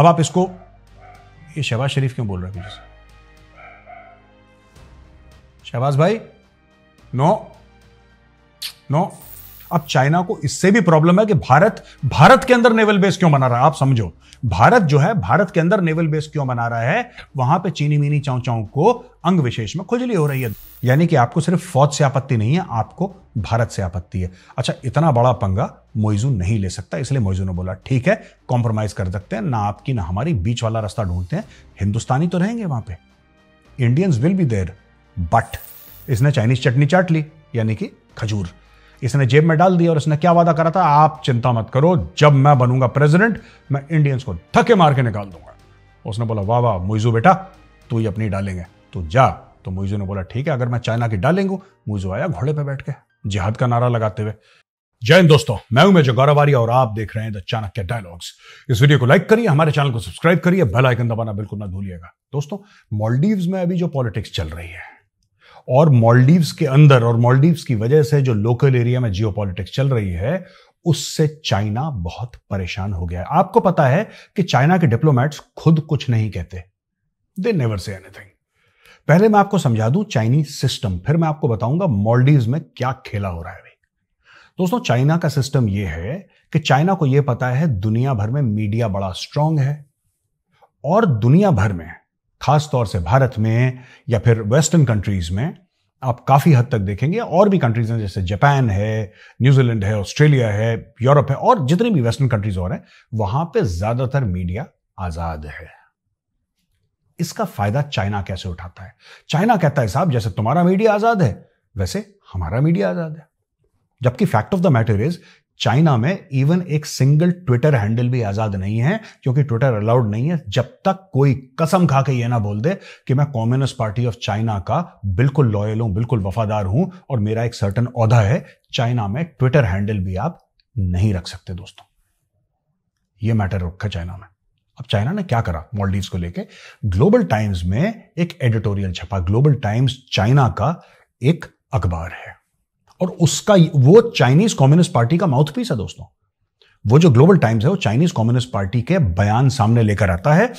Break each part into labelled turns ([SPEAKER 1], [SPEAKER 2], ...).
[SPEAKER 1] अब आप इसको ये शहबाज शरीफ क्यों बोल रहे हैं पीछे शहबाज भाई नो नो अब चाइना को इससे भी प्रॉब्लम है कि भारत भारत के अंदर नेवल बेस क्यों बना रहा है आप समझो भारत जो है भारत के अंदर नेवल बेस क्यों बना रहा है वहां पे चीनी मीनी चाऊ चाऊ को अंग विशेष में खुजली हो रही है यानी कि आपको सिर्फ फौज से आपत्ति नहीं है आपको भारत से आपत्ति है अच्छा इतना बड़ा पंगा मोइजू नहीं ले सकता इसलिए मोइजू ने बोला ठीक है कॉम्प्रोमाइज कर सकते हैं ना आपकी ना हमारी बीच वाला रास्ता ढूंढते हैं हिंदुस्तानी तो रहेंगे वहां पे Indians will be there but इसने चाइनीज चटनी चाट ली यानी कि खजूर इसने जेब में डाल दिया और इसने क्या वादा करा था आप चिंता मत करो जब मैं बनूंगा प्रेसिडेंट मैं इंडियंस को थके मार के निकाल दूंगा उसने बोला वाह वाह मुइजू बेटा तू ही अपनी डालेंगे तू जा तो मुइजू ने बोला ठीक है अगर मैं चाइना की डालेंगे मुइजू आया घोड़े पर बैठ के जिहाद का नारा लगाते हुए जय हिंद दोस्तों मैं हूं मेजर गौरवारी और आप देख रहे हैं द चाणक्य डायलॉग्स इस वीडियो को लाइक करिए हमारे चैनल को सब्सक्राइब करिए बेल आइकन दबाना बिल्कुल ना भूलिएगा दोस्तों मॉलडीव्स में अभी जो पॉलिटिक्स चल रही है और मॉलडीव्स के अंदर और मॉलडीव्स की वजह से जो लोकल एरिया में जियो चल रही है उससे चाइना बहुत परेशान हो गया है आपको पता है कि चाइना के डिप्लोमैट्स खुद कुछ नहीं कहते दे नेवर से एनीथिंग पहले मैं आपको समझा दूं चाइनीज सिस्टम फिर मैं आपको बताऊंगा मॉलडीव में क्या खेला हो रहा है दोस्तों चाइना का सिस्टम यह है कि चाइना को यह पता है दुनिया भर में मीडिया बड़ा स्ट्रांग है और दुनिया भर में खास तौर से भारत में या फिर वेस्टर्न कंट्रीज में आप काफ़ी हद तक देखेंगे और भी कंट्रीज हैं जैसे जापान है न्यूजीलैंड है ऑस्ट्रेलिया है यूरोप है और जितने भी वेस्टर्न कंट्रीज और हैं वहां पे ज़्यादातर मीडिया आज़ाद है इसका फायदा चाइना कैसे उठाता है चाइना कहता है साहब जैसे तुम्हारा मीडिया आज़ाद है वैसे हमारा मीडिया आज़ाद है जबकि fact of the matter is China में इवन एक सिंगल ट्विटर हैंडल भी आजाद नहीं है क्योंकि ट्विटर अलाउड नहीं है जब तक कोई कसम खा के ये ना बोल दे कि मैं कम्युनिस्ट पार्टी ऑफ चाइना का बिल्कुल लॉयल हूं बिल्कुल वफादार हूं और मेरा एक सर्टन औहदा है चाइना में ट्विटर हैंडल भी आप नहीं रख सकते दोस्तों ये मैटर रखा चाइना में अब चाइना ने क्या करा मॉलडीव को लेके ग्लोबल टाइम्स में एक एडिटोरियल छपा ग्लोबल टाइम्स चाइना का एक अखबार है और उसका वो चाइनीज कम्युनिस्ट पार्टी का माउथपीस है दोस्तों वो जो ग्लोबल टाइम्स है वो चाइनीज कम्युनिस्ट पार्टी के बयान सामने लेकर आता है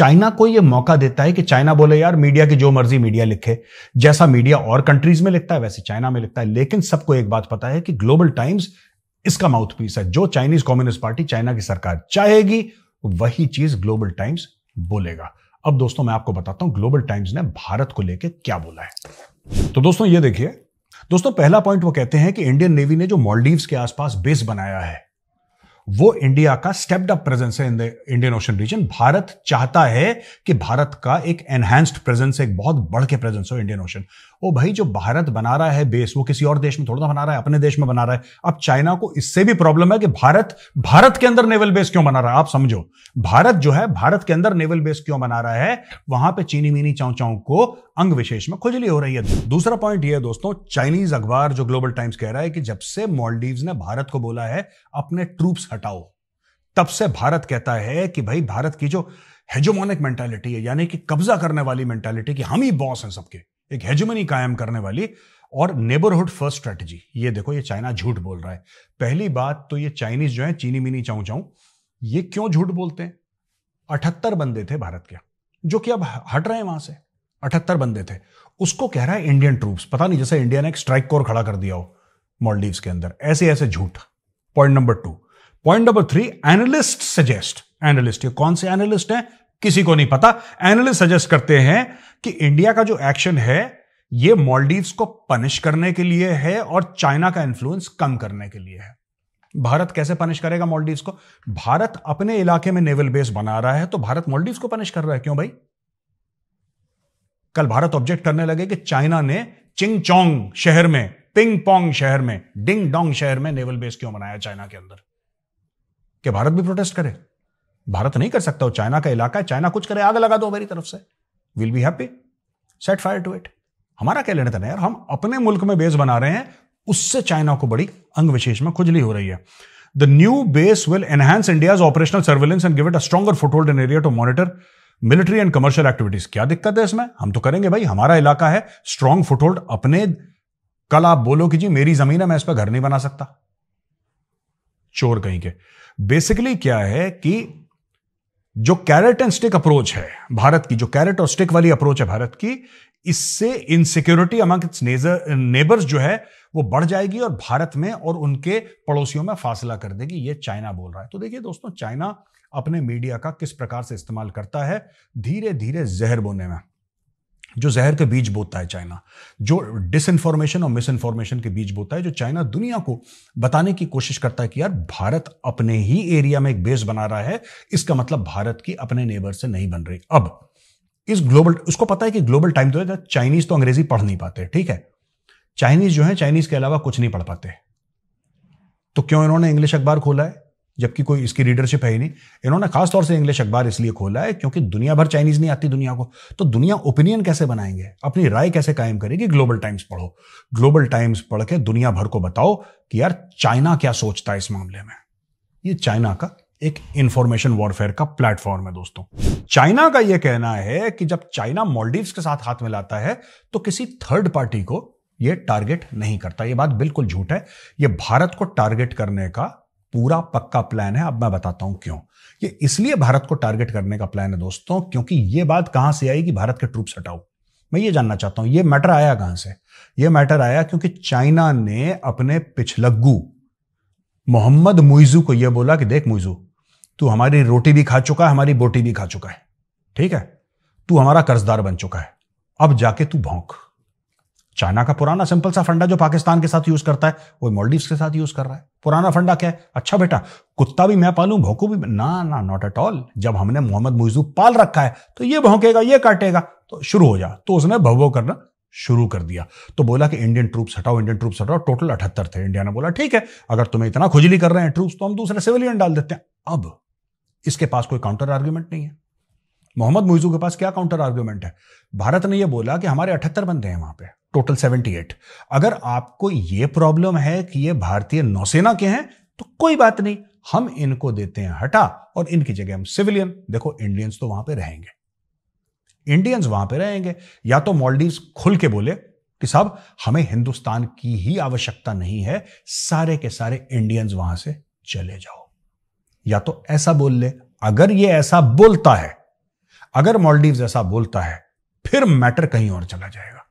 [SPEAKER 1] चाइना को यह मौका देता है कि चाइना बोले यार मीडिया की जो मर्जी मीडिया लिखे जैसा मीडिया और कंट्रीज में लिखता है वैसे चाइना में लिखता है लेकिन सबको एक बात पता है कि ग्लोबल टाइम्स इसका माउथपीस है जो चाइनीज कम्युनिस्ट पार्टी चाइना की सरकार चाहेगी वही चीज ग्लोबल टाइम्स बोलेगा अब दोस्तों मैं आपको बताता हूं ग्लोबल टाइम्स ने भारत को लेकर क्या बोला है तो दोस्तों ये देखिए दोस्तों पहला पॉइंट वो कहते हैं कि इंडियन नेवी ने जो मॉलडीव के आसपास बेस बनाया है वो इंडिया का स्टेप्ड अप प्रेजेंस है in the Indian Ocean region Bharat चाहता है कि भारत का एक एनहैंस्ड प्रेजेंस एक बहुत बढ़ के प्रेजेंस हो इंडियन ओशन ओ भाई जो भारत बना रहा है बेस वो किसी और देश में थोड़ा ना बना रहा है अपने देश में बना रहा है अब चाइना को इससे भी प्रॉब्लम है कि भारत भारत के अंदर नेवल बेस क्यों बना रहा है आप समझो भारत जो है भारत के अंदर नेवल बेस क्यों बना रहा है वहां पे चीनी मीनी चाऊ चाऊ को अंग विशेष में खुजली हो रही है दूसरा पॉइंट यह है दोस्तों चाइनीज अखबार जो ग्लोबल टाइम्स कह रहा है कि जब से मॉलडीव ने भारत को बोला है अपने ट्रूप्स हटाओ तब से भारत कहता है कि भाई भारत की जो हेजोमोनिक मेंटेलिटी है यानी कि कब्जा करने वाली मेंटेलिटी कि हम ही बॉस हैं सबके एक हेजमनी कायम करने वाली और नेबरहुड फर्स्ट स्ट्रेटजी ये देखो ये चाइना झूठ बोल रहा है पहली बात तो ये चाइनीज जो है चीनी मिनी चाऊ चाऊ ये क्यों झूठ बोलते हैं अठहत्तर बंदे थे भारत के जो कि अब हट रहे हैं वहां से अठहत्तर बंदे थे उसको कह रहा है इंडियन ट्रूप्स पता नहीं जैसे इंडिया ने एक स्ट्राइक कोर खड़ा कर दिया हो मॉलडीव के अंदर ऐसे ऐसे झूठ point number two point number three analyst suggest analyst ये कौन से एनालिस्ट हैं किसी को नहीं पता एनालिस्ट सजेस्ट करते हैं कि इंडिया का जो एक्शन है ये मॉलडीव्स को पनिश करने के लिए है और चाइना का इन्फ्लुएंस कम करने के लिए है भारत कैसे पनिश करेगा मॉलडीव्स को भारत अपने इलाके में नेवल बेस बना रहा है तो भारत मॉलडीव्स को पनिश कर रहा है क्यों भाई कल भारत ऑब्जेक्ट करने लगे कि चाइना ने चिंग चौंग शहर में पिंग पोंग शहर में डिंग डोंग शहर में नेवल बेस क्यों बनाया चाइना के अंदर कि भारत भी प्रोटेस्ट करे भारत नहीं कर सकता वो चाइना का इलाका है चाइना कुछ करे आग लगा दो मेरी तरफ से will be happy set fire to it हमारा क्या लेना था यार हम अपने मुल्क में बेस बना रहे हैं उससे चाइना को बड़ी अंग विशेष में खुजली हो रही है the new base will enhance India's operational surveillance and give it a stronger foothold in area to monitor military and commercial activities क्या दिक्कत है इसमें हम तो करेंगे भाई हमारा इलाका है स्ट्रॉन्ग फुटहोल्ड अपने कल आप बोलो कि जी मेरी जमीन है मैं इस पर घर नहीं बना सकता चोर कहीं के बेसिकली क्या है कि जो कैरेट एंड स्टिक अप्रोच है भारत की जो कैरेट और स्टिक वाली अप्रोच है भारत की इससे इनसिक्योरिटी अमंग इट्स नेबर्स जो है वो बढ़ जाएगी और भारत में और उनके पड़ोसियों में फासला कर देगी ये चाइना बोल रहा है तो देखिए दोस्तों चाइना अपने मीडिया का किस प्रकार से इस्तेमाल करता है धीरे धीरे जहर बोने में जो जहर के बीज बोता है चाइना जो डिस इन्फॉर्मेशन और मिस इन्फॉर्मेशन के बीच बोता है जो चाइना दुनिया को बताने की कोशिश करता है कि यार भारत अपने ही एरिया में एक बेस बना रहा है इसका मतलब भारत की अपने नेबर से नहीं बन रही अब इस ग्लोबल उसको पता है कि ग्लोबल टाइम तो है चाइनीज तो अंग्रेजी पढ़ नहीं पाते ठीक है चाइनीज जो है चाइनीज के अलावा कुछ नहीं पढ़ पाते तो क्यों इन्होंने इंग्लिश अखबार खोला है जबकि कोई इसकी रीडरशिप है ही नहीं इन्होंने खासतौर से इंग्लिश अखबार इसलिए खोला है क्योंकि दुनिया भर चाइनीज नहीं आती दुनिया को तो दुनिया ओपिनियन कैसे बनाएंगे अपनी राय कैसे कायम करेगी ग्लोबल टाइम्स पढ़ो ग्लोबल टाइम्स पढ़ के दुनिया भर को बताओ कि यार चाइना क्या सोचता है इस मामले में ये चाइना का एक इंफॉर्मेशन वॉरफेयर का प्लेटफॉर्म है दोस्तों चाइना का यह कहना है कि जब चाइना मॉलडीव्स के साथ हाथ मिलाता है तो किसी थर्ड पार्टी को यह टारगेट नहीं करता यह बात बिल्कुल झूठ है यह भारत को टारगेट करने का पूरा पक्का प्लान है अब मैं बताता हूं क्यों ये इसलिए भारत को टारगेट करने का प्लान है दोस्तों क्योंकि ये बात कहां से आई कि भारत के ट्रूप हटाओ मैं ये जानना चाहता हूं ये मैटर आया कहां से ये मैटर आया क्योंकि चाइना ने अपने पिछलग्गू मोहम्मद मुइजू को यह बोला कि देख मुइजू तू हमारी रोटी भी खा चुका है हमारी बोटी भी खा चुका है ठीक है तू हमारा कर्जदार बन चुका है अब जाके तू भौंक चाइना का पुराना सिंपल सा फंडा जो पाकिस्तान के साथ यूज करता है वो मॉलडीव के साथ यूज कर रहा है पुराना फंडा क्या है अच्छा बेटा कुत्ता भी मैं पालू भोंकू भी ना ना नॉट एट ऑल जब हमने मोहम्मद मुइजू पाल रखा है तो ये भोंकेगा ये काटेगा तो शुरू हो जा तो उसने भवो करना शुरू कर दिया तो बोला कि इंडियन ट्रूप्स हटाओ इंडियन ट्रूप्स हटाओ टोटल अठहत्तर थे इंडिया ने बोला ठीक है अगर तुम्हें इतना खुजली कर रहे हैं ट्रूप्स तो हम दूसरे सिविलियन डाल देते हैं अब इसके पास कोई काउंटर आर्ग्यूमेंट नहीं है मोहम्मद मुइजू के पास क्या काउंटर आर्ग्यूमेंट है भारत ने यह बोला कि हमारे अठहत्तर बंदे हैं वहां पर टोटल 78 अगर आपको ये प्रॉब्लम है कि ये भारतीय नौसेना के हैं तो कोई बात नहीं हम इनको देते हैं हटा और इनकी जगह हम सिविलियन देखो इंडियंस तो वहां पे रहेंगे इंडियंस वहां पे रहेंगे या तो मॉलडीव खुल के बोले कि साहब हमें हिंदुस्तान की ही आवश्यकता नहीं है सारे के सारे इंडियंस वहां से चले जाओ या तो ऐसा बोल ले अगर ये ऐसा बोलता है अगर मॉलडीव ऐसा बोलता है फिर मैटर कहीं और चला जाएगा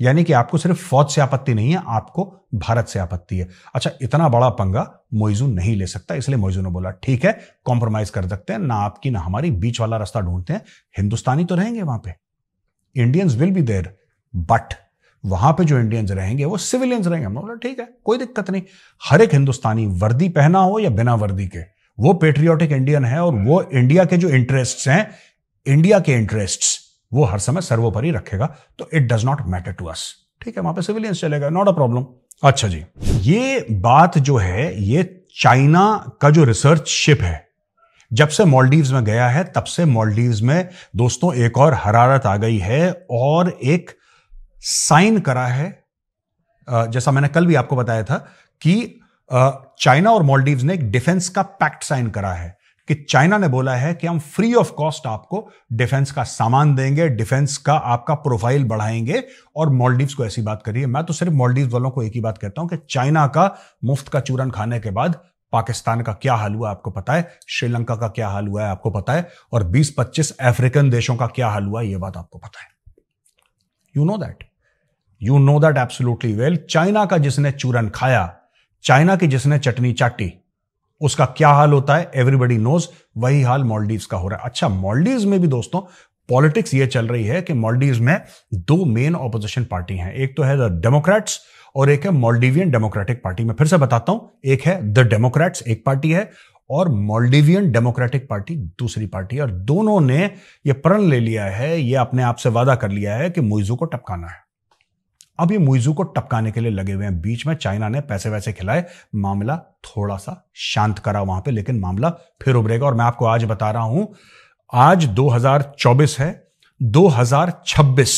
[SPEAKER 1] यानी कि आपको सिर्फ फौज से आपत्ति नहीं है आपको भारत से आपत्ति है अच्छा इतना बड़ा पंगा मोइजू नहीं ले सकता इसलिए मोइजू ने बोला ठीक है कॉम्प्रोमाइज कर सकते हैं ना आपकी ना हमारी बीच वाला रास्ता ढूंढते हैं हिंदुस्तानी तो रहेंगे वहां पे Indians will be there but वहां पे जो इंडियंस रहेंगे वो सिविलियंस रहेंगे हमने बोला ठीक है कोई दिक्कत नहीं हर एक हिंदुस्तानी वर्दी पहना हो या बिना वर्दी के वो पेट्रियोटिक इंडियन है और वो इंडिया के जो इंटरेस्ट हैं इंडिया के इंटरेस्ट्स वो हर समय सर्वोपरि रखेगा तो it does not matter to us ठीक है वहां पे सिविलियंस चलेगा नॉट अ प्रॉब्लम अच्छा जी ये बात जो है ये चाइना का जो रिसर्च शिप है जब से मॉलडीव्स में गया है तब से मॉलडीव्स में दोस्तों एक और हरारत आ गई है और एक साइन करा है जैसा मैंने कल भी आपको बताया था कि चाइना और मॉलडीव्स ने एक डिफेंस का पैक्ट साइन करा है कि चाइना ने बोला है कि हम फ्री ऑफ कॉस्ट आपको डिफेंस का सामान देंगे डिफेंस का आपका प्रोफाइल बढ़ाएंगे और मॉलडीव्स को ऐसी बात करिए मैं तो सिर्फ मॉलडीव्स वालों को एक ही बात कहता हूं कि चाइना का मुफ्त का चूरन खाने के बाद पाकिस्तान का क्या हाल हुआ आपको पता है श्रीलंका का क्या हाल हुआ है आपको पता है और 20-25 अफ्रीकन देशों का क्या हाल हुआ यह बात आपको पता है you know that you know that absolutely well China का जिसने चूरन खाया चाइना की जिसने चटनी चाटी उसका क्या हाल होता है एवरीबडी नोज वही हाल मॉलडीव का हो रहा है अच्छा मॉलडीव में भी दोस्तों पॉलिटिक्स ये चल रही है कि मॉलडीव में दो मेन ऑपोजिशन पार्टी हैं एक तो है द डेमोक्रेट्स और एक है मॉलडीवियन डेमोक्रेटिक पार्टी मैं फिर से बताता हूं एक है द डेमोक्रेट्स एक पार्टी है और मॉलडीवियन डेमोक्रेटिक पार्टी दूसरी पार्टी और दोनों ने यह प्रण ले लिया है यह अपने आप से वादा कर लिया है कि मोइजो को टपकाना है अब ये मुइजू को टपकाने के लिए लगे हुए हैं बीच में चाइना ने पैसे वैसे खिलाए मामला थोड़ा सा शांत करा वहां पे लेकिन मामला फिर उभरेगा और मैं आपको आज बता रहा हूं आज 2024 है 2026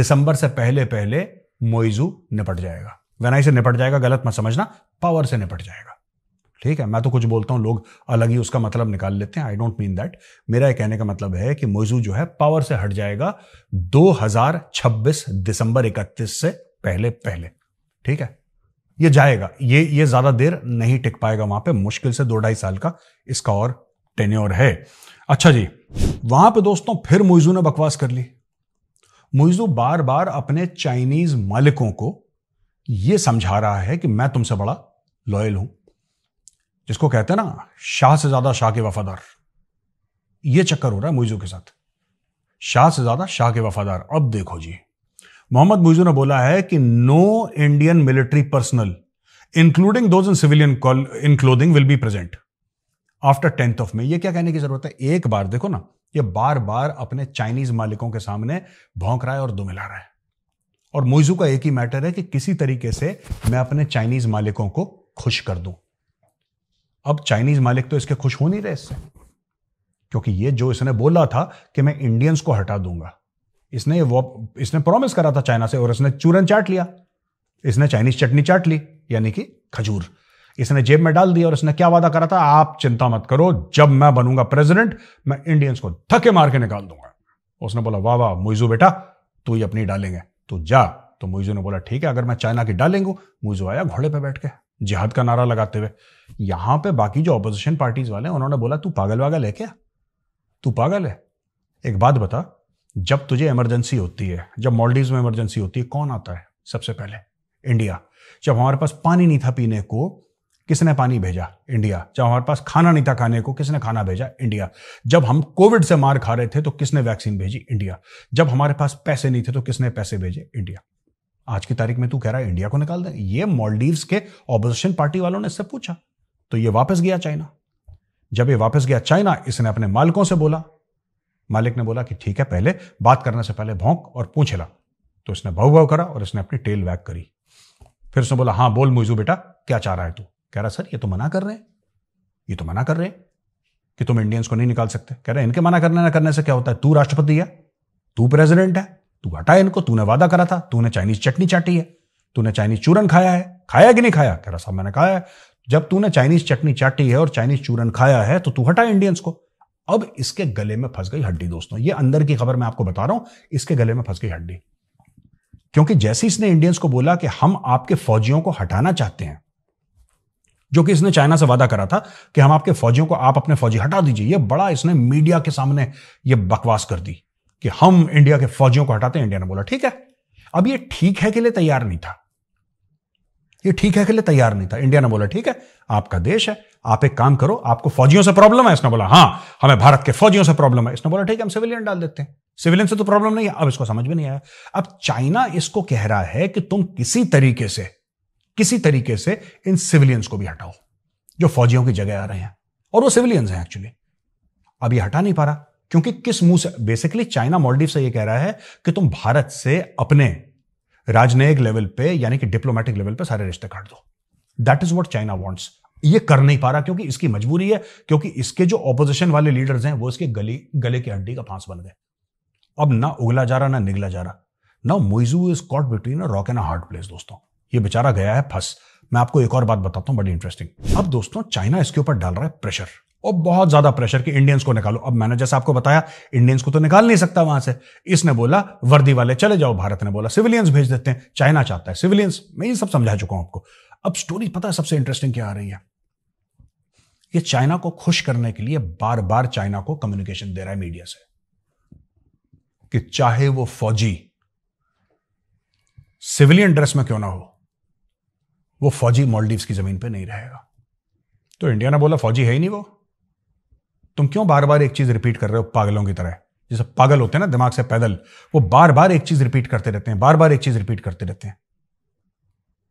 [SPEAKER 1] दिसंबर से पहले पहले मोइजू निपट जाएगा वेनाई से निपट जाएगा गलत मत समझना पावर से निपट जाएगा ठीक है मैं तो कुछ बोलता हूँ लोग अलग ही उसका मतलब निकाल लेते हैं आई डोंट मीन दैट मेरा ये कहने का मतलब है कि मोजू जो है पावर से हट जाएगा 2026 दिसंबर 31 से पहले पहले ठीक है ये जाएगा ये ये ज्यादा देर नहीं टिक पाएगा वहां पे मुश्किल से दो ढाई साल का इसका और टेन्योर है अच्छा जी वहां पे दोस्तों फिर मोइजू ने बकवास कर ली मोइजू बार बार अपने चाइनीज मालिकों को यह समझा रहा है कि मैं तुमसे बड़ा लॉयल हूं जिसको कहते हैं ना शाह से ज्यादा शाह के वफादार ये चक्कर हो रहा है मुइजू के साथ शाह से ज्यादा शाह के वफादार अब देखो जी मोहम्मद मुइजू ने बोला है कि no Indian military personnel including those in civilian in clothing will be present after tenth of May ये क्या कहने की जरूरत है एक बार देखो ना ये बार बार अपने चाइनीज मालिकों के सामने भौंक रहा है और दुमिला रहा है और मुइजू का एक ही मैटर है कि किसी तरीके से मैं अपने चाइनीज मालिकों को खुश कर दूं अब चाइनीज मालिक तो इसके खुश हो नहीं रहे इससे क्योंकि ये जो इसने बोला था कि मैं इंडियंस को हटा दूंगा इसने वो इसने प्रॉमिस करा था चाइना से और इसने चूरन चाट लिया इसने चाइनीज चटनी चाट ली यानी कि खजूर इसने जेब में डाल दिया और इसने क्या वादा करा था आप चिंता मत करो जब मैं बनूंगा प्रेसिडेंट मैं इंडियंस को धक्के मार के निकाल दूंगा उसने बोला वाह वाह मुइजू बेटा तू ही अपनी डालेंगे तू जा तो मुइजू ने बोला ठीक है अगर मैं चाइना की डालेंगे मुइजू आया घोड़े पर बैठ के जिहाद का नारा लगाते हुए यहां पे बाकी जो अपोजिशन पार्टीज वाले हैं उन्होंने बोला तू पागल वागल है क्या तू पागल है एक बात बता जब तुझे इमरजेंसी होती है जब मॉलडीव में इमरजेंसी होती है कौन आता है सबसे पहले इंडिया जब हमारे पास पानी नहीं था पीने को किसने पानी भेजा इंडिया जब हमारे पास खाना नहीं था खाने को किसने खाना भेजा इंडिया जब हम कोविड से मार खा रहे थे तो किसने वैक्सीन भेजी इंडिया जब हमारे पास पैसे नहीं थे तो किसने पैसे भेजे इंडिया आज की तारीख में तू कह रहा है इंडिया को निकाल दे ये मॉलडीव्स के ऑपोजिशन पार्टी वालों ने इससे पूछा तो ये वापस गया चाइना जब ये वापस गया चाइना इसने अपने मालिकों से बोला मालिक ने बोला कि ठीक है पहले बात करने से पहले भौंक और पूछ ला तो इसने भाव भाव करा और इसने अपनी टेल वैक करी फिर उसने बोला हाँ बोल मुइजू बेटा क्या चाह रहा है तू कह रहा सर ये तो मना कर रहे हैं ये तो मना कर रहे हैं कि तुम इंडियंस को नहीं निकाल सकते कह रहे इनके मना करने ना करने से क्या होता है तू राष्ट्रपति है तू प्रेसिडेंट है तू हटा इनको तूने वादा करा था तूने चाइनीज चटनी चाटी है तूने चाइनीज चूरन खाया है खाया कि नहीं खाया कह रहा साहब मैंने खाया है जब तूने चाइनीज चटनी चाटी है और चाइनीज चूरन खाया है तो तू हटा इंडियंस को अब इसके गले में फंस गई हड्डी दोस्तों ये अंदर की खबर मैं आपको बता रहा हूं इसके गले में फंस गई हड्डी क्योंकि जैसे इसने इंडियंस को बोला कि हम आपके फौजियों को हटाना चाहते हैं जो कि इसने चाइना से वादा करा था कि हम आपके फौजियों को आप अपने फौजी हटा दीजिए ये बड़ा इसने मीडिया के सामने ये बकवास कर दी कि हम इंडिया के फौजियों को हटाते हैं इंडिया ने बोला ठीक है अब ये ठीक है के लिए तैयार नहीं था ये ठीक है के लिए तैयार नहीं था इंडिया ने बोला ठीक है आपका देश है आप एक काम करो आपको फौजियों से प्रॉब्लम है इसने बोला हाँ हमें भारत के फौजियों से प्रॉब्लम है इसने बोला ठीक है हम सिविलियन डाल देते हैं सिविलियन से तो प्रॉब्लम नहीं है अब इसको समझ में नहीं आया अब चाइना इसको कह रहा है कि तुम किसी तरीके से किसी तरीके से इन सिविलियंस को भी हटाओ जो फौजियों की जगह आ रहे हैं और वो सिविलियंस हैं एक्चुअली अब ये हटा नहीं पा रहा क्योंकि किस मुंह से बेसिकली चाइना मॉलडीव से यह कह रहा है कि तुम भारत से अपने राजनयिक लेवल पे यानी कि डिप्लोमेटिक लेवल पे सारे रिश्ते काट दो that is what China wants ये कर नहीं पा रहा क्योंकि इसकी मजबूरी है क्योंकि इसके जो ऑपोजिशन वाले लीडर्स हैं वो इसके गली गले की हड्डी का फांस बन गए अब ना उगला जा रहा ना निगला जा रहा ना Muizzu is caught between a rock and a hard place दोस्तों ये बेचारा गया है फंस मैं आपको एक और बात बताता हूं बड़ी इंटरेस्टिंग अब दोस्तों चाइना इसके ऊपर डाल रहा है प्रेशर और बहुत ज्यादा प्रेशर कि इंडियंस को निकालो अब मैंने जैसा आपको बताया इंडियंस को तो निकाल नहीं सकता वहां से इसने बोला वर्दी वाले चले जाओ भारत ने बोला सिविलियंस भेज देते हैं चाइना चाहता है सिविलियंस मैं ये सब समझा चुका हूं आपको अब स्टोरी पता है सबसे इंटरेस्टिंग क्या आ रही है ये चाइना को खुश करने के लिए बार बार चाइना को कम्युनिकेशन दे रहा है मीडिया से कि चाहे वो फौजी सिविलियन ड्रेस में क्यों ना हो वो फौजी मॉलडीव्स की जमीन पे नहीं रहेगा तो इंडिया ने बोला फौजी है ही नहीं वो तुम क्यों बार बार एक चीज रिपीट कर रहे हो पागलों की तरह जैसे पागल होते हैं ना दिमाग से पैदल वो बार बार एक चीज रिपीट करते रहते हैं बार बार एक चीज रिपीट करते रहते हैं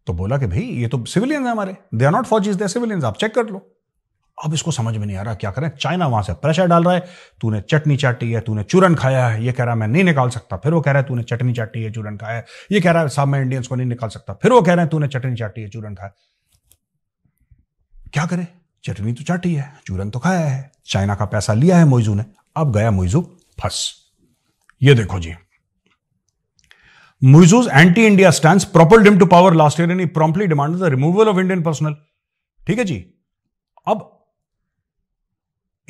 [SPEAKER 1] तो बोला कि भाई ये तो सिविलियंस है हमारे they are not for they civilians आप चेक कर लो अब इसको समझ में नहीं आ रहा क्या करें चाइना वहां से प्रेशर डाल रहा है तूने चटनी चाटी है तूने चूरन खाया है ये कह रहा है मैं नहीं निकाल सकता फिर वो कह रहा है तूने चटनी चाटी है चूरन खाया है ये कह रहा है साहब मैं इंडियंस को नहीं निकाल सकता फिर वो कह रहे हैं तूने चटनी चाटी है चूरन खाया क्या करे चटनी तो चाटी है चूरन तो खाया है चाइना का पैसा लिया है मोइजू ने अब गया मोइजू फंस ये देखो जी Muizzu's anti India stand proper dim to power last year and he promptly demanded the removal of ठीक है जी अब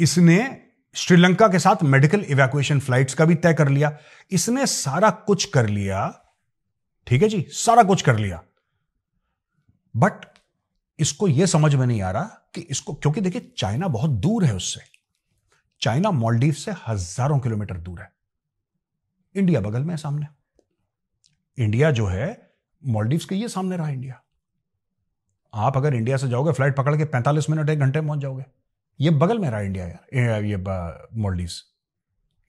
[SPEAKER 1] इसने श्रीलंका के साथ मेडिकल इवैक्यूएशन फ्लाइट्स का भी तय कर लिया इसने सारा कुछ कर लिया ठीक है जी सारा कुछ कर लिया बट इसको यह समझ में नहीं आ रहा कि इसको क्योंकि देखिए चाइना बहुत दूर है उससे चाइना मॉलडीव से हजारों किलोमीटर दूर है इंडिया बगल में है सामने इंडिया जो है मॉलडीव के ये सामने रहा इंडिया आप अगर इंडिया से जाओगे फ्लाइट पकड़ के 45 मिनट एक घंटे पहुंच जाओगे ये बगल में रहा इंडिया यार ये Maldive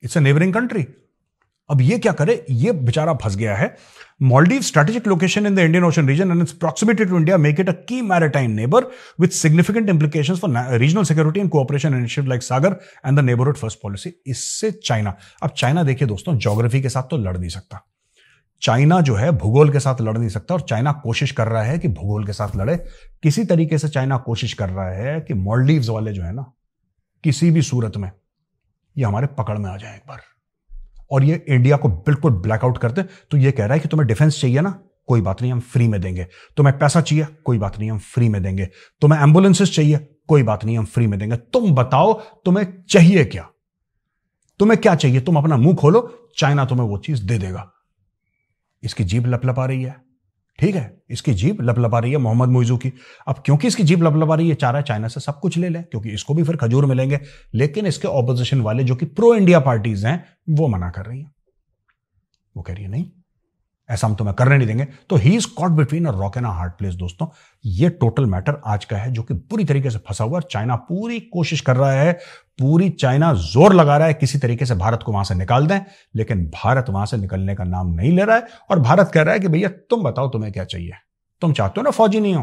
[SPEAKER 1] it's a neighbouring country अब ये क्या करे ये बेचारा फंस गया है Maldive strategic location in the Indian Ocean region and its proximity to India make it a key maritime neighbour with significant implication for regional security and cooperation initiative like Sagar and the neighbourhood first policy इससे China अब China देखिए दोस्तों geography के साथ तो लड़ नहीं सकता चाइना जो है भूगोल के साथ लड़ नहीं सकता और चाइना कोशिश कर रहा है कि भूगोल के साथ लड़े किसी तरीके से चाइना कोशिश कर रहा है कि मॉलडीव्स वाले जो है ना किसी भी सूरत में ये हमारे पकड़ में आ जाए एक बार और ये इंडिया को बिल्कुल ब्लैकआउट करते तो ये कह रहा है कि तुम्हें डिफेंस चाहिए ना कोई बात नहीं हम फ्री में देंगे तुम्हें पैसा चाहिए कोई बात नहीं हम फ्री में देंगे तुम्हें एम्बुलेंसेस चाहिए कोई बात नहीं हम फ्री में देंगे तुम बताओ तुम्हें चाहिए क्या तुम्हें क्या चाहिए तुम अपना मुंह खोलो चाइना तुम्हें वो चीज दे देगा इसकी जीभ लपलपा रही है ठीक है इसकी जीप लबलबा रही है मोहम्मद मोइजू की अब क्योंकि इसकी जीप लबलबा रही है चारा चाइना से सब कुछ ले लें क्योंकि इसको भी फिर खजूर मिलेंगे लेकिन इसके ऑपोजिशन वाले जो कि प्रो इंडिया पार्टीज हैं वो मना कर रही हैं वो कह रही है नहीं ऐसा हम तुम्हें करने नहीं देंगे तो he is caught between a rock and a hard place दोस्तों ये टोटल मैटर आज का है जो कि पूरी तरीके से फंसा हुआ है चाइना पूरी कोशिश कर रहा है पूरी चाइना जोर लगा रहा है किसी तरीके से भारत को वहां से निकाल दें लेकिन भारत वहां से निकलने का नाम नहीं ले रहा है और भारत कह रहा है कि भैया तुम बताओ तुम्हें क्या चाहिए तुम चाहते हो ना फौजी नहीं हो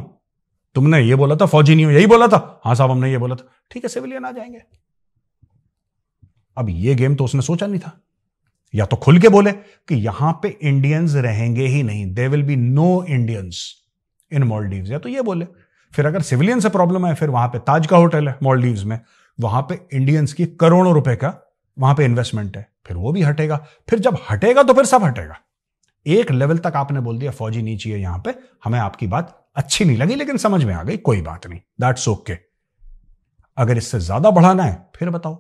[SPEAKER 1] तुमने ये बोला था फौजी नहीं हो यही बोला था हाँ साहब हमने ये बोला था ठीक है सिविलियन आ जाएंगे अब ये गेम तो उसने सोचा नहीं था या तो खुल के बोले कि यहां पे इंडियंस रहेंगे ही नहीं they will be no Indians in Maldive या तो ये बोले फिर अगर सिविलियन से प्रॉब्लम है फिर वहां पे ताज का होटल है मॉलडीव्स में वहां पे इंडियंस की करोड़ों रुपए का वहां पे इन्वेस्टमेंट है फिर वो भी हटेगा फिर जब हटेगा तो फिर सब हटेगा एक लेवल तक आपने बोल दिया फौजी नीचे है यहां पे हमें आपकी बात अच्छी नहीं लगी लेकिन समझ में आ गई कोई बात नहीं दैट्स ओके अगर इससे ज्यादा बढ़ाना है फिर बताओ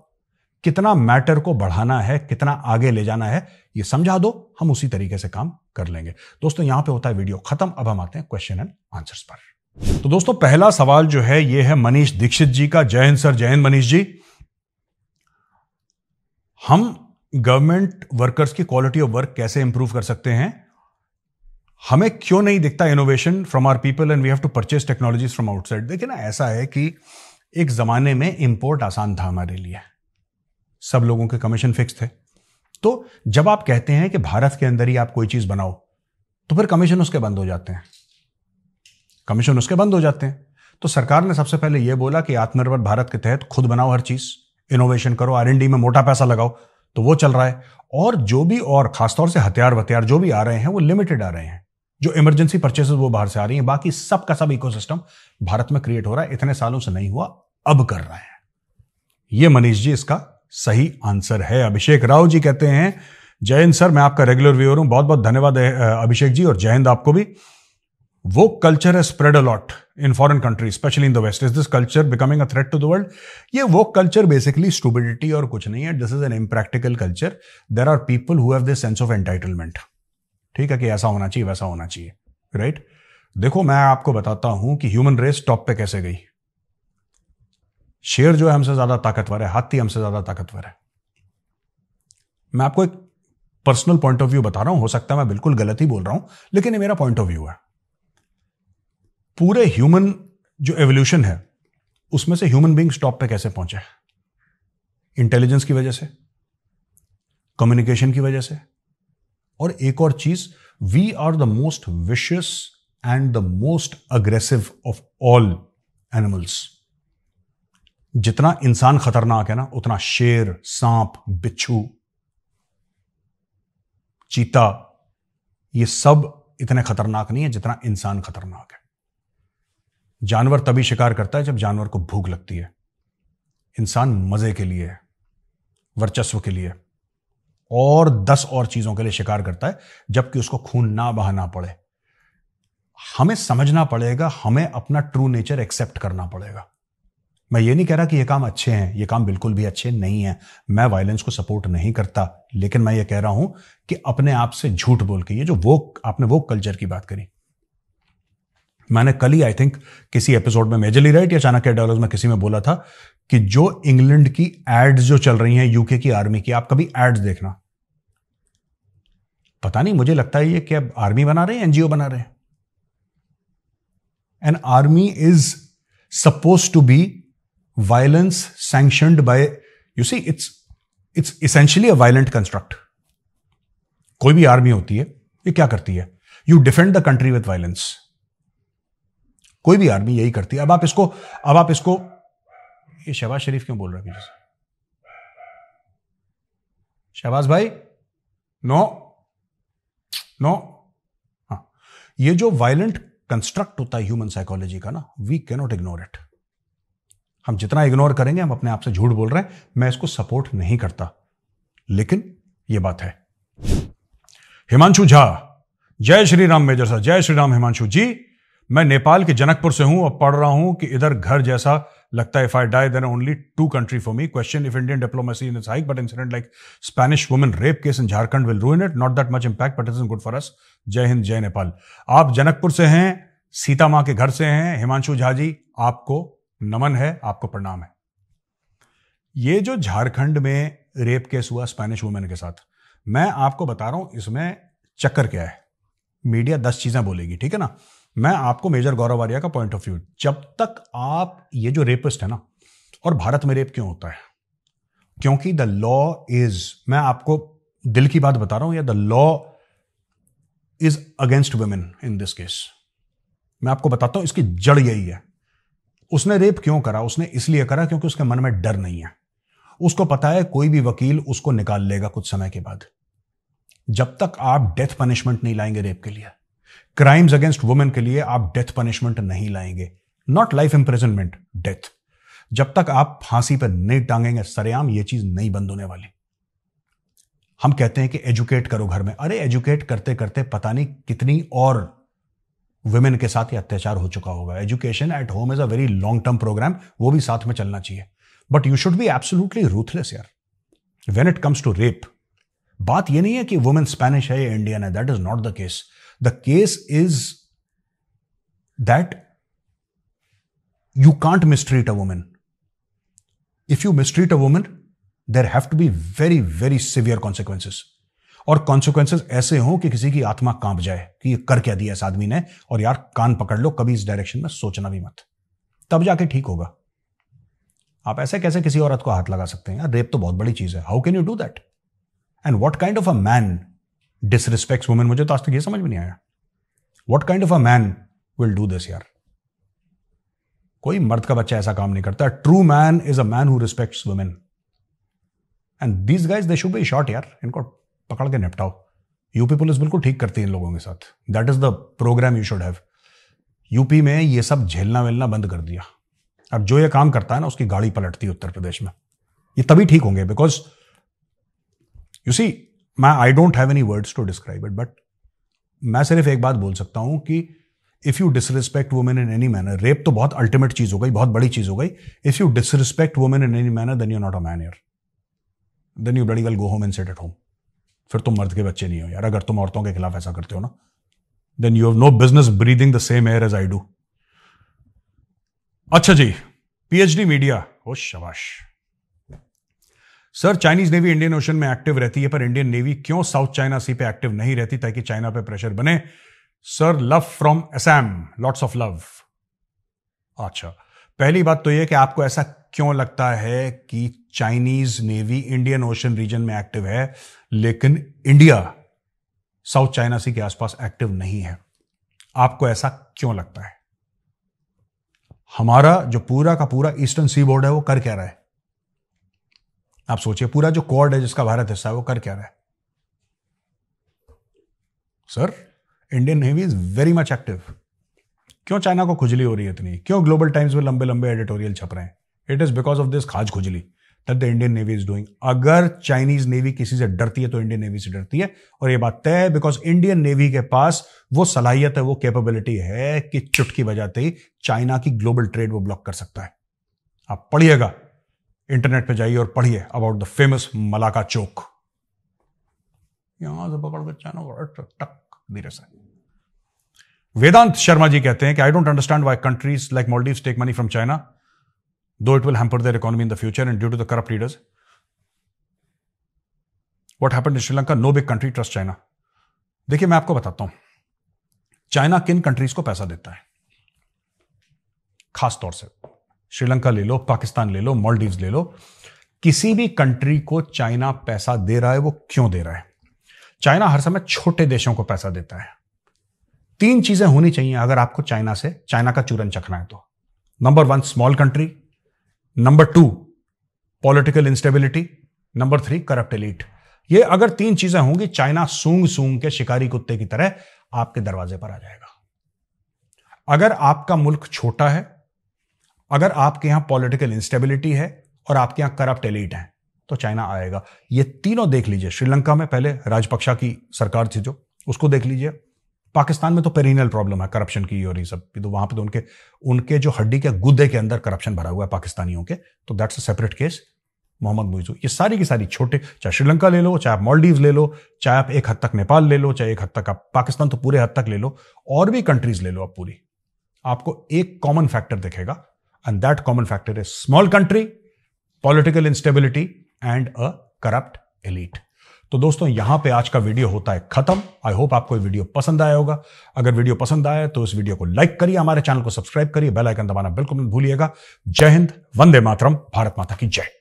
[SPEAKER 1] कितना मैटर को बढ़ाना है कितना आगे ले जाना है ये समझा दो हम उसी तरीके से काम कर लेंगे दोस्तों यहां पे होता है वीडियो खत्म अब हम आते हैं क्वेश्चन एंड आंसर्स पर तो दोस्तों पहला सवाल जो है ये है मनीष दीक्षित जी का जय हिंद सर जय हिंद मनीष जी हम गवर्नमेंट वर्कर्स की क्वालिटी ऑफ वर्क कैसे इंप्रूव कर सकते हैं हमें क्यों नहीं दिखता innovation from our people and we have to purchase technologies from outside देखिए ना ऐसा है कि एक जमाने में इंपोर्ट आसान था हमारे लिए सब लोगों के कमीशन फिक्स थे तो जब आप कहते हैं कि भारत के अंदर ही आप कोई चीज बनाओ तो फिर कमीशन उसके बंद हो जाते हैं कमीशन उसके बंद हो जाते हैं तो सरकार ने सबसे पहले यह बोला कि आत्मनिर्भर भारत के तहत खुद बनाओ हर चीज इनोवेशन करो आर में मोटा पैसा लगाओ तो वो चल रहा है और जो भी और खासतौर से हथियार वथियार जो भी आ रहे हैं वो लिमिटेड आ रहे हैं जो इमरजेंसी परचेसेस वो बाहर से आ रही हैं बाकी सब का सब इकोसिस्टम भारत में क्रिएट हो रहा है इतने सालों से नहीं हुआ अब कर रहा है ये मनीष जी इसका सही आंसर है अभिषेक राव जी कहते हैं जयंत सर मैं आपका रेगुलर व्यूअर हूं बहुत बहुत धन्यवाद अभिषेक जी और जयंत आपको भी वो कल्चर है spread a lot in foreign country specially in the west is this culture becoming a threat to the world ये वो कल्चर बेसिकली स्टूबिडिटी और कुछ नहीं है this is an impractical culture there are people who have this sense of entitlement ठीक है कि ऐसा होना चाहिए वैसा होना चाहिए राइट right? देखो मैं आपको बताता हूं कि ह्यूमन रेस टॉप पे कैसे गई शेर जो है हमसे ज्यादा ताकतवर है हाथी हमसे ज्यादा ताकतवर है मैं आपको एक पर्सनल पॉइंट ऑफ व्यू बता रहा हूं हो सकता है मैं बिल्कुल गलत ही बोल रहा हूं लेकिन ये मेरा पॉइंट ऑफ व्यू है पूरे ह्यूमन जो एवोल्यूशन है उसमें से ह्यूमन बींग्स टॉप पे कैसे पहुंचे इंटेलिजेंस की वजह से कम्युनिकेशन की वजह से और एक और चीज we are the most vicious and the most aggressive of all animals जितना इंसान खतरनाक है ना उतना शेर सांप बिच्छू चीता ये सब इतने खतरनाक नहीं है जितना इंसान खतरनाक है जानवर तभी शिकार करता है जब जानवर को भूख लगती है इंसान मजे के लिए वर्चस्व के लिए और दस और चीजों के लिए शिकार करता है जबकि उसको खून ना बहाना पड़े हमें समझना पड़ेगा हमें अपना ट्रू नेचर एक्सेप्ट करना पड़ेगा मैं ये नहीं कह रहा कि ये काम अच्छे हैं ये काम बिल्कुल भी अच्छे नहीं है मैं वायलेंस को सपोर्ट नहीं करता लेकिन मैं ये कह रहा हूं कि अपने आप से झूठ बोल के ये जो वो आपने वो कल्चर की बात करी मैंने कल ही आई थिंक किसी एपिसोड में मेजरली राइट या चाणक्य डायलॉग्स में किसी में बोला था कि जो इंग्लैंड की एड्स जो चल रही हैं यूके की आर्मी की आप कभी एड्स देखना पता नहीं मुझे लगता है ये अब आर्मी बना रहे हैं एनजीओ बना रहे हैं an army is suppose to be violence sanctioned by you see it's it's essentially a violent construct कोई भी आर्मी होती है ये क्या करती है you defend the country with violence कोई भी आर्मी यही करती है अब आप इसको अब आप इसको ये शहबाज शरीफ क्यों बोल रहा है शहबाज भाई नो नो हाँ ये जो वायलेंट कंस्ट्रक्ट होता है ह्यूमन साइकोलॉजी का ना वी कैनॉट इग्नोर इट हम जितना इग्नोर करेंगे हम अपने आप से झूठ बोल रहे हैं मैं इसको सपोर्ट नहीं करता लेकिन ये बात है हिमांशु झा जय श्री राम मेजर साहब जय श्री राम हिमांशु जी मैं नेपाल के जनकपुर से हूं और पढ़ रहा हूं कि इधर घर जैसा लगता है if I die then only to country for me question if Indian diplomacy in hike but incident like Spanish women rape case in Jharkhand will ruin it not that much impact but is good for us जय हिंद जय नेपाल आप जनकपुर से हैं सीता माँ के घर से हैं हिमांशु झा जी आपको नमन है आपको प्रणाम है ये जो झारखंड में रेप केस हुआ स्पेनिश वुमेन के साथ मैं आपको बता रहा हूं इसमें चक्कर क्या है मीडिया दस चीजें बोलेगी ठीक है ना मैं आपको मेजर गौरव आर्या का पॉइंट ऑफ व्यू जब तक आप ये जो रेपिस्ट है ना और भारत में रेप क्यों होता है क्योंकि द लॉ इज मैं आपको दिल की बात बता रहा हूं या the law is against women in this case मैं आपको बताता हूं इसकी जड़ यही है उसने रेप क्यों करा उसने इसलिए करा क्योंकि उसके मन में डर नहीं है उसको पता है कोई भी वकील उसको निकाल लेगा कुछ समय के बाद जब तक आप डेथ पनिशमेंट नहीं लाएंगे रेप के लिए क्राइम्स अगेंस्ट वुमेन के लिए आप डेथ पनिशमेंट नहीं लाएंगे नॉट लाइफ इंप्रिजनमेंट डेथ जब तक आप फांसी पर नहीं टांगेंगे सरेआम ये चीज नहीं बंद होने वाली हम कहते हैं कि एजुकेट करो घर में अरे एजुकेट करते करते पता नहीं कितनी और वुमेन के साथ ही अत्याचार हो चुका होगा education at home is a very long term programme वो भी साथ में चलना चाहिए but you should be absolutely ruthless यार when it comes to rape बात ये नहीं है कि वुमेन स्पेनिश है इंडियन है that is not the case the case is that you can't mistreat a women if you mistreat a women there have to be very very severe consequences. और consequences ऐसे हों कि किसी की आत्मा कांप जाए कि ये कर क्या दिया इस आदमी ने और यार कान पकड़ लो कभी इस डायरेक्शन में सोचना भी मत तब जाके ठीक होगा आप ऐसे कैसे किसी औरत को हाथ लगा सकते हैं यार रेप तो बहुत बड़ी चीज है how can you do that and what kind of a man disrespect women मुझे तो आज तक ये समझ में नहीं आया what kind of a man will do this यार कोई मर्द का बच्चा ऐसा काम नहीं करता true man is a man who respect women and these guys they should be short यार इनको पकड़ के निपटाओ यूपी पुलिस बिल्कुल ठीक करती है इन लोगों के साथ that is the programme you should have UP में ये सब झेलना वेलना बंद कर दिया अब जो ये काम करता है ना उसकी गाड़ी पलटती है उत्तर प्रदेश में ये तभी ठीक होंगे बिकॉज यू सी मैं I don't have any words to describe it but मैं सिर्फ एक बात बोल सकता हूं कि if you disrespect women in any manner rape तो बहुत अल्टीमेट चीज हो गई बहुत बड़ी चीज हो गई if you disrespect women in any manner then you not a man यर then you better well go home and set at home फिर तुम मर्द के बच्चे नहीं हो यार अगर तुम औरतों के खिलाफ ऐसा करते हो ना then you have no business breathing the same air as I do अच्छा जी पीएचडी मीडिया हो शबाश sir Chinese navy Indian Ocean में एक्टिव रहती है पर इंडियन नेवी क्यों साउथ चाइना सी पे एक्टिव नहीं रहती ताकि चाइना पे प्रेशर बने sir love from Assam lots of love अच्छा पहली बात तो यह कि आपको ऐसा क्यों लगता है कि Chinese navy Indian Ocean region में एक्टिव है लेकिन इंडिया साउथ चाइना सी के आसपास एक्टिव नहीं है आपको ऐसा क्यों लगता है हमारा जो पूरा का पूरा ईस्टर्न सी बोर्ड है वो कर क्या रहा है आप सोचिए पूरा जो कॉर्ड है जिसका भारत हिस्सा है वो कर क्या रहा है sir Indian navy is very much active क्यों चाइना को खुजली हो रही है इतनी क्यों ग्लोबल टाइम्स में लंबे लंबे एडिटोरियल छप रहे हैं it is because of this खाज खुजली that the Indian navy is doing अगर चाइनीज नेवी किसी से डरती है तो इंडियन नेवी से डरती है और ये बात तय है बिकॉज इंडियन नेवी के पास वो सलाहियत है वो कैपेबिलिटी है कि चुटकी बजाते ही चाइना की ग्लोबल ट्रेड वो ब्लॉक कर सकता है आप पढ़िएगा इंटरनेट पे जाइए और पढ़िए about the famous Malacca choke यहां से पकड़ के चाइना टक धीरे से वेदांत शर्मा जी कहते हैं कि I don't understand why countries like Maldive take money from China though it will hamper their economy in the future and due to the corrupt leaders what happen in Sri Lanka no big country trust China देखिए मैं आपको बताता हूं China किन countries को पैसा देता है खास तौर से श्रीलंका ले लो पाकिस्तान ले लो मॉलडीव ले लो किसी भी कंट्री को चाइना पैसा दे रहा है वो क्यों दे रहा है चाइना हर समय छोटे देशों को पैसा देता है तीन चीजें होनी चाहिए अगर आपको चाइना से चाइना का चूरन चखना है तो number one small country number two political instability number three corrupt elite ये अगर तीन चीजें होंगी चाइना सूंग सूंग के शिकारी कुत्ते की तरह आपके दरवाजे पर आ जाएगा अगर आपका मुल्क छोटा है अगर आपके यहां पॉलिटिकल इंस्टेबिलिटी है और आपके यहां करप्ट एलिट है तो चाइना आएगा ये तीनों देख लीजिए श्रीलंका में पहले राजपक्षा की सरकार थी जो उसको देख लीजिए पाकिस्तान में तो पेरिनल प्रॉब्लम है करप्शन की और ये सब तो वहां पे तो उनके उनके जो हड्डी के गुद्दे के अंदर करप्शन भरा हुआ है पाकिस्तानियों के तो that's a separate case Mohamed Muizzu ये सारी की सारी छोटे चाहे श्रीलंका ले लो चाहे आप मॉलडीव ले लो चाहे आप एक हद तक नेपाल ले लो चाहे एक हद तक आप पाकिस्तान तो पूरे हद तक ले लो और भी कंट्रीज ले लो आप पूरी आपको एक कॉमन फैक्टर दिखेगा And that common factor is small country, political instability, and a corrupt elite. तो दोस्तों यहां पे आज का वीडियो होता है खत्म आई होप आपको ये वीडियो पसंद आया होगा अगर वीडियो पसंद आया तो इस वीडियो को लाइक करिए हमारे चैनल को सब्सक्राइब करिए बेल आइकन दबाना बिल्कुल मत भूलिएगा जय हिंद वंदे मातरम भारत माता की जय